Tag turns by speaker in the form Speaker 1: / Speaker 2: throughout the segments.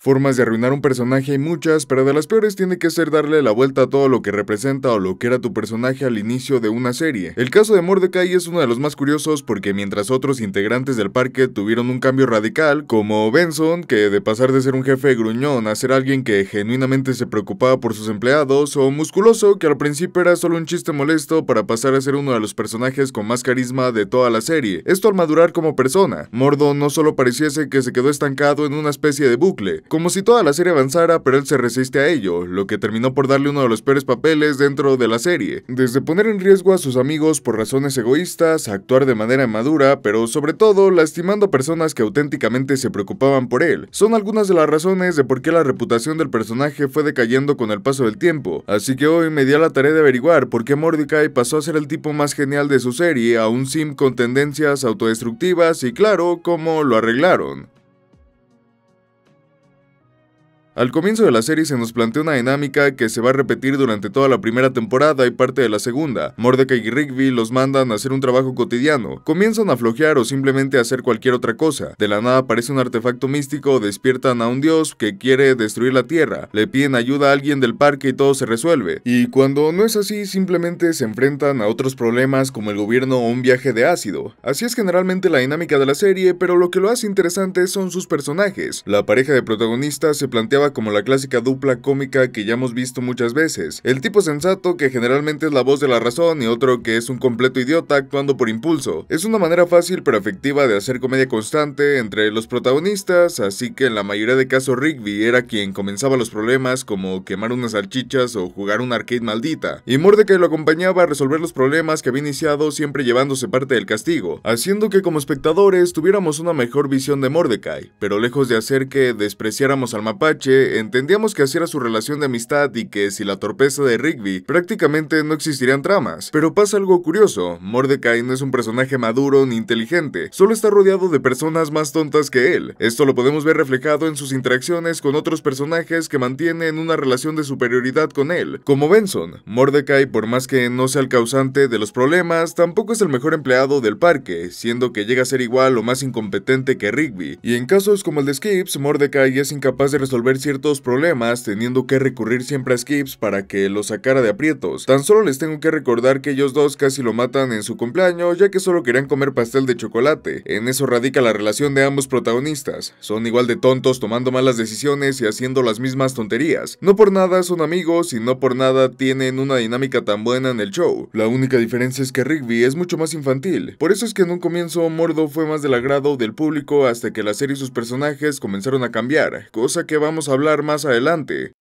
Speaker 1: Formas de arruinar un personaje hay muchas, pero de las peores tiene que ser darle la vuelta a todo lo que representa o lo que era tu personaje al inicio de una serie. El caso de Mordecai es uno de los más curiosos porque mientras otros integrantes del parque tuvieron un cambio radical, como Benson, que de pasar de ser un jefe gruñón a ser alguien que genuinamente se preocupaba por sus empleados, o Musculoso, que al principio era solo un chiste molesto para pasar a ser uno de los personajes con más carisma de toda la serie, esto al madurar como persona. Mordo no solo pareciese que se quedó estancado en una especie de bucle, como si toda la serie avanzara, pero él se resiste a ello, lo que terminó por darle uno de los peores papeles dentro de la serie, desde poner en riesgo a sus amigos por razones egoístas, actuar de manera madura, pero sobre todo lastimando personas que auténticamente se preocupaban por él. Son algunas de las razones de por qué la reputación del personaje fue decayendo con el paso del tiempo, así que hoy me di a la tarea de averiguar por qué Mordecai pasó a ser el tipo más genial de su serie a un sim con tendencias autodestructivas y claro, cómo lo arreglaron. Al comienzo de la serie se nos plantea una dinámica que se va a repetir durante toda la primera temporada y parte de la segunda. Mordecai y Rigby los mandan a hacer un trabajo cotidiano, comienzan a flojear o simplemente a hacer cualquier otra cosa. De la nada aparece un artefacto místico, despiertan a un dios que quiere destruir la tierra, le piden ayuda a alguien del parque y todo se resuelve. Y cuando no es así, simplemente se enfrentan a otros problemas como el gobierno o un viaje de ácido. Así es generalmente la dinámica de la serie, pero lo que lo hace interesante son sus personajes. La pareja de protagonistas se planteaba como la clásica dupla cómica que ya hemos visto muchas veces. El tipo sensato que generalmente es la voz de la razón y otro que es un completo idiota actuando por impulso. Es una manera fácil pero efectiva de hacer comedia constante entre los protagonistas, así que en la mayoría de casos Rigby era quien comenzaba los problemas como quemar unas salchichas o jugar un arcade maldita, y Mordecai lo acompañaba a resolver los problemas que había iniciado siempre llevándose parte del castigo, haciendo que como espectadores tuviéramos una mejor visión de Mordecai, pero lejos de hacer que despreciáramos al mapache, entendíamos que así era su relación de amistad y que si la torpeza de Rigby prácticamente no existirían tramas. Pero pasa algo curioso, Mordecai no es un personaje maduro ni inteligente, solo está rodeado de personas más tontas que él. Esto lo podemos ver reflejado en sus interacciones con otros personajes que mantienen una relación de superioridad con él, como Benson. Mordecai, por más que no sea el causante de los problemas, tampoco es el mejor empleado del parque, siendo que llega a ser igual o más incompetente que Rigby. Y en casos como el de Skips, Mordecai es incapaz de resolver ciertos problemas teniendo que recurrir siempre a Skips para que lo sacara de aprietos. Tan solo les tengo que recordar que ellos dos casi lo matan en su cumpleaños ya que solo querían comer pastel de chocolate. En eso radica la relación de ambos protagonistas. Son igual de tontos tomando malas decisiones y haciendo las mismas tonterías. No por nada son amigos y no por nada tienen una dinámica tan buena en el show. La única diferencia es que Rigby es mucho más infantil. Por eso es que en un comienzo Mordo fue más del agrado del público hasta que la serie y sus personajes comenzaron a cambiar, cosa que vamos hablar más adelante.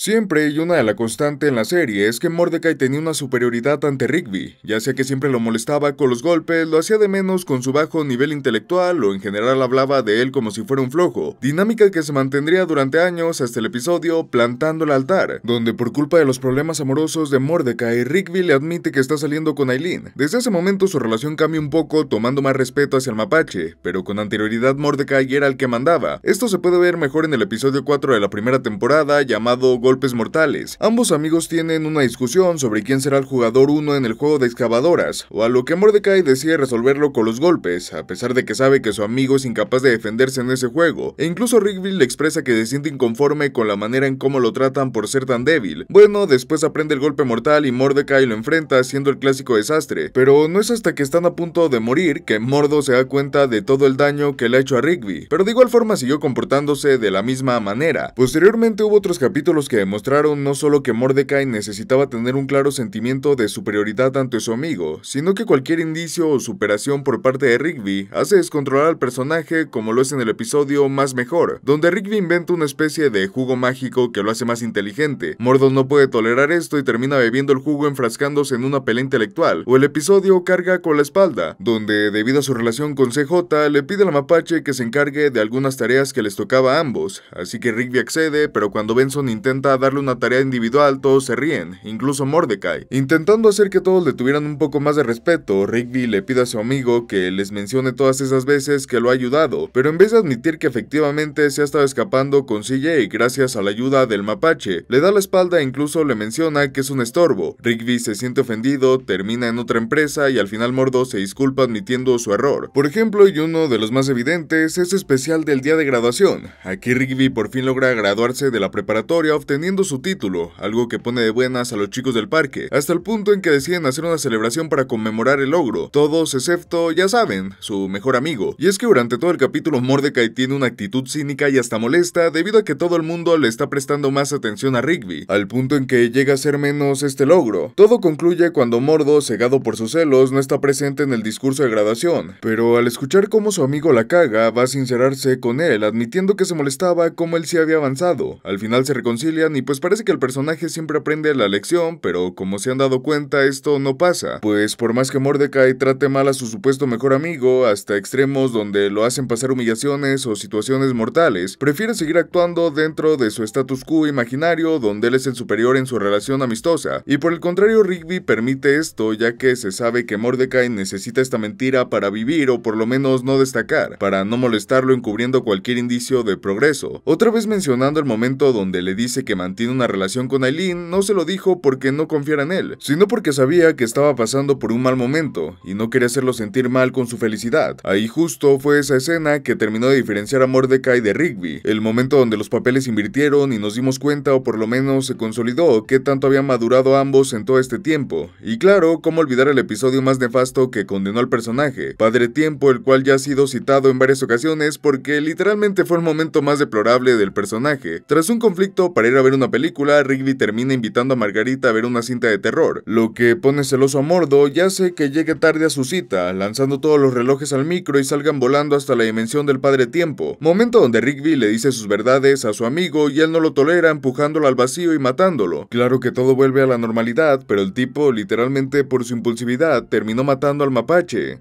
Speaker 1: Siempre y una de las constante en la serie es que Mordecai tenía una superioridad ante Rigby, ya sea que siempre lo molestaba con los golpes, lo hacía de menos con su bajo nivel intelectual o en general hablaba de él como si fuera un flojo, dinámica que se mantendría durante años hasta el episodio Plantando el altar, donde por culpa de los problemas amorosos de Mordecai, Rigby le admite que está saliendo con Aileen. Desde ese momento su relación cambia un poco tomando más respeto hacia el mapache, pero con anterioridad Mordecai era el que mandaba. Esto se puede ver mejor en el episodio 4 de la primera temporada llamado golpes mortales. Ambos amigos tienen una discusión sobre quién será el jugador 1 en el juego de excavadoras, o a lo que Mordecai decide resolverlo con los golpes, a pesar de que sabe que su amigo es incapaz de defenderse en ese juego, e incluso Rigby le expresa que se siente inconforme con la manera en cómo lo tratan por ser tan débil. Bueno, después aprende el golpe mortal y Mordecai lo enfrenta, siendo el clásico desastre, pero no es hasta que están a punto de morir que Mordo se da cuenta de todo el daño que le ha hecho a Rigby, pero de igual forma siguió comportándose de la misma manera. Posteriormente hubo otros capítulos que demostraron no solo que Mordecai necesitaba tener un claro sentimiento de superioridad ante su amigo, sino que cualquier indicio o superación por parte de Rigby hace descontrolar al personaje como lo es en el episodio Más Mejor, donde Rigby inventa una especie de jugo mágico que lo hace más inteligente. Mordo no puede tolerar esto y termina bebiendo el jugo enfrascándose en una pelea intelectual, o el episodio Carga con la espalda, donde debido a su relación con CJ le pide al mapache que se encargue de algunas tareas que les tocaba a ambos, así que Rigby accede, pero cuando Benson intenta darle una tarea individual, todos se ríen, incluso Mordecai. Intentando hacer que todos le tuvieran un poco más de respeto, Rigby le pide a su amigo que les mencione todas esas veces que lo ha ayudado, pero en vez de admitir que efectivamente se ha estado escapando con CJ gracias a la ayuda del mapache, le da la espalda e incluso le menciona que es un estorbo. Rigby se siente ofendido, termina en otra empresa y al final Mordo se disculpa admitiendo su error. Por ejemplo, y uno de los más evidentes es especial del día de graduación. Aquí Rigby por fin logra graduarse de la preparatoria obteniendo su título, algo que pone de buenas a los chicos del parque, hasta el punto en que deciden hacer una celebración para conmemorar el logro, todos excepto, ya saben, su mejor amigo. Y es que durante todo el capítulo Mordecai tiene una actitud cínica y hasta molesta debido a que todo el mundo le está prestando más atención a Rigby, al punto en que llega a ser menos este logro. Todo concluye cuando Mordo, cegado por sus celos, no está presente en el discurso de graduación, pero al escuchar cómo su amigo la caga, va a sincerarse con él, admitiendo que se molestaba como él sí había avanzado. Al final se reconcilia y pues parece que el personaje siempre aprende la lección, pero como se han dado cuenta esto no pasa, pues por más que Mordecai trate mal a su supuesto mejor amigo, hasta extremos donde lo hacen pasar humillaciones o situaciones mortales, prefiere seguir actuando dentro de su status quo imaginario donde él es el superior en su relación amistosa, y por el contrario Rigby permite esto ya que se sabe que Mordecai necesita esta mentira para vivir o por lo menos no destacar, para no molestarlo encubriendo cualquier indicio de progreso, otra vez mencionando el momento donde le dice que mantiene una relación con Aileen no se lo dijo porque no confiara en él, sino porque sabía que estaba pasando por un mal momento y no quería hacerlo sentir mal con su felicidad. Ahí justo fue esa escena que terminó de diferenciar a Mordecai de Rigby, el momento donde los papeles invirtieron y nos dimos cuenta o por lo menos se consolidó que tanto habían madurado ambos en todo este tiempo. Y claro, cómo olvidar el episodio más nefasto que condenó al personaje, Padre Tiempo, el cual ya ha sido citado en varias ocasiones porque literalmente fue el momento más deplorable del personaje, tras un conflicto para ir a ver una película, Rigby termina invitando a Margarita a ver una cinta de terror, lo que pone celoso a Mordo y hace que llegue tarde a su cita, lanzando todos los relojes al micro y salgan volando hasta la dimensión del Padre Tiempo, momento donde Rigby le dice sus verdades a su amigo y él no lo tolera empujándolo al vacío y matándolo. Claro que todo vuelve a la normalidad, pero el tipo literalmente por su impulsividad terminó matando al mapache.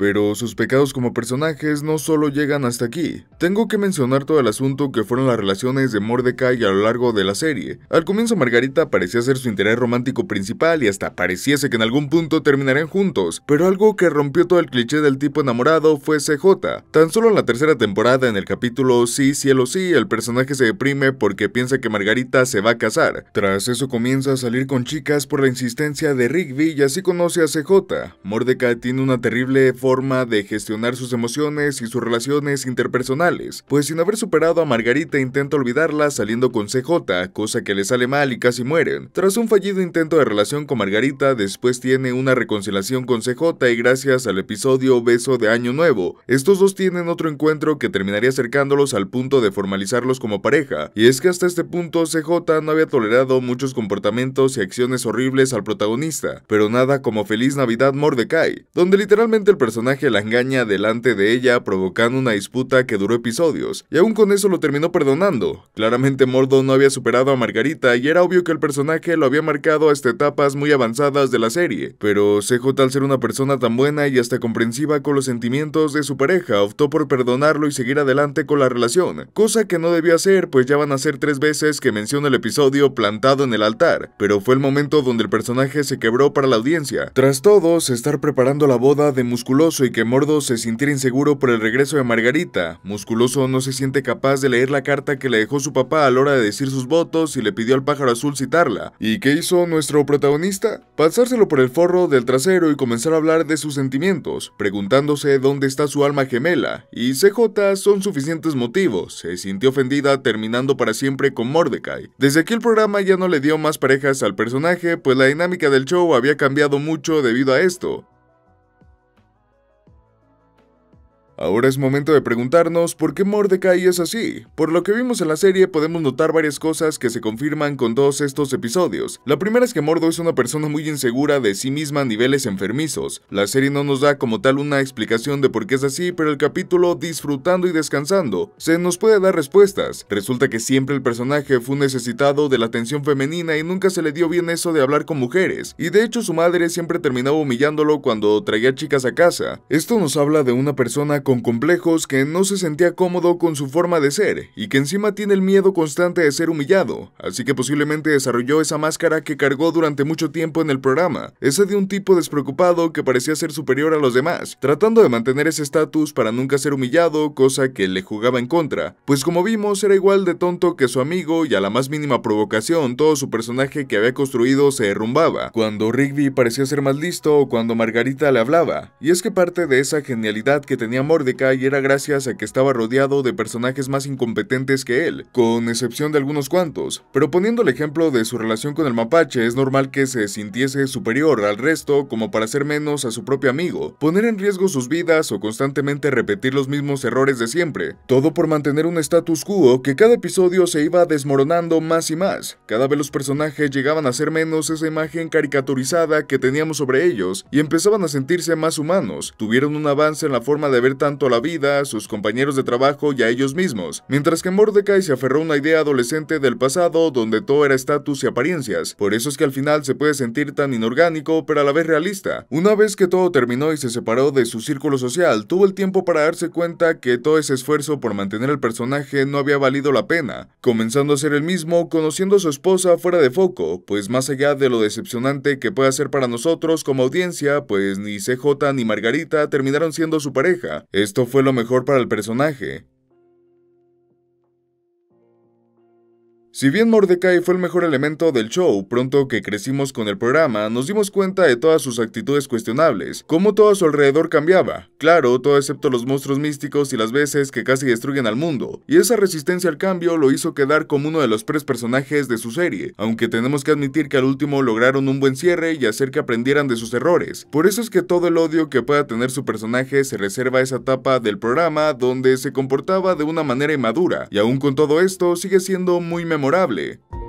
Speaker 1: Pero sus pecados como personajes no solo llegan hasta aquí. Tengo que mencionar todo el asunto que fueron las relaciones de Mordecai a lo largo de la serie. Al comienzo Margarita parecía ser su interés romántico principal y hasta pareciese que en algún punto terminarían juntos, pero algo que rompió todo el cliché del tipo enamorado fue CJ. Tan solo en la tercera temporada, en el capítulo Sí, cielo sí, el personaje se deprime porque piensa que Margarita se va a casar. Tras eso comienza a salir con chicas por la insistencia de Rigby y así conoce a CJ. Mordecai tiene una terrible forma forma de gestionar sus emociones y sus relaciones interpersonales, pues sin haber superado a Margarita intenta olvidarla saliendo con CJ, cosa que le sale mal y casi mueren. Tras un fallido intento de relación con Margarita, después tiene una reconciliación con CJ y gracias al episodio Beso de Año Nuevo, estos dos tienen otro encuentro que terminaría acercándolos al punto de formalizarlos como pareja, y es que hasta este punto CJ no había tolerado muchos comportamientos y acciones horribles al protagonista, pero nada como Feliz Navidad Mordecai, donde literalmente el personaje personaje la engaña delante de ella, provocando una disputa que duró episodios, y aún con eso lo terminó perdonando. Claramente Mordo no había superado a Margarita y era obvio que el personaje lo había marcado hasta etapas muy avanzadas de la serie, pero CJ al ser una persona tan buena y hasta comprensiva con los sentimientos de su pareja, optó por perdonarlo y seguir adelante con la relación, cosa que no debió hacer pues ya van a ser tres veces que menciona el episodio plantado en el altar, pero fue el momento donde el personaje se quebró para la audiencia. Tras todos estar preparando la boda de musculo y que Mordo se sintiera inseguro por el regreso de Margarita. Musculoso no se siente capaz de leer la carta que le dejó su papá a la hora de decir sus votos y le pidió al pájaro azul citarla. ¿Y qué hizo nuestro protagonista? Pasárselo por el forro del trasero y comenzar a hablar de sus sentimientos, preguntándose dónde está su alma gemela. Y CJ son suficientes motivos. Se sintió ofendida terminando para siempre con Mordecai. Desde aquí el programa ya no le dio más parejas al personaje, pues la dinámica del show había cambiado mucho debido a esto. Ahora es momento de preguntarnos por qué Mordecai es así. Por lo que vimos en la serie podemos notar varias cosas que se confirman con todos estos episodios. La primera es que Mordo es una persona muy insegura de sí misma a niveles enfermizos. La serie no nos da como tal una explicación de por qué es así, pero el capítulo Disfrutando y Descansando se nos puede dar respuestas. Resulta que siempre el personaje fue necesitado de la atención femenina y nunca se le dio bien eso de hablar con mujeres, y de hecho su madre siempre terminaba humillándolo cuando traía chicas a casa. Esto nos habla de una persona con con complejos, que no se sentía cómodo con su forma de ser y que encima tiene el miedo constante de ser humillado, así que posiblemente desarrolló esa máscara que cargó durante mucho tiempo en el programa, esa de un tipo despreocupado que parecía ser superior a los demás, tratando de mantener ese estatus para nunca ser humillado, cosa que le jugaba en contra, pues como vimos era igual de tonto que su amigo y a la más mínima provocación todo su personaje que había construido se derrumbaba, cuando Rigby parecía ser más listo o cuando Margarita le hablaba, y es que parte de esa genialidad que tenía Mor, de era gracias a que estaba rodeado de personajes más incompetentes que él, con excepción de algunos cuantos, pero poniendo el ejemplo de su relación con el mapache es normal que se sintiese superior al resto como para ser menos a su propio amigo, poner en riesgo sus vidas o constantemente repetir los mismos errores de siempre, todo por mantener un status quo que cada episodio se iba desmoronando más y más, cada vez los personajes llegaban a ser menos esa imagen caricaturizada que teníamos sobre ellos y empezaban a sentirse más humanos, tuvieron un avance en la forma de ver tan tanto a la vida, a sus compañeros de trabajo y a ellos mismos, mientras que Mordecai se aferró a una idea adolescente del pasado donde todo era estatus y apariencias, por eso es que al final se puede sentir tan inorgánico pero a la vez realista. Una vez que todo terminó y se separó de su círculo social, tuvo el tiempo para darse cuenta que todo ese esfuerzo por mantener el personaje no había valido la pena, comenzando a ser el mismo, conociendo a su esposa fuera de foco, pues más allá de lo decepcionante que pueda ser para nosotros como audiencia, pues ni CJ ni Margarita terminaron siendo su pareja, esto fue lo mejor para el personaje, Si bien Mordecai fue el mejor elemento del show, pronto que crecimos con el programa, nos dimos cuenta de todas sus actitudes cuestionables, cómo todo a su alrededor cambiaba. Claro, todo excepto los monstruos místicos y las veces que casi destruyen al mundo, y esa resistencia al cambio lo hizo quedar como uno de los tres personajes de su serie, aunque tenemos que admitir que al último lograron un buen cierre y hacer que aprendieran de sus errores. Por eso es que todo el odio que pueda tener su personaje se reserva a esa etapa del programa donde se comportaba de una manera inmadura, y aún con todo esto sigue siendo muy memorable honorable.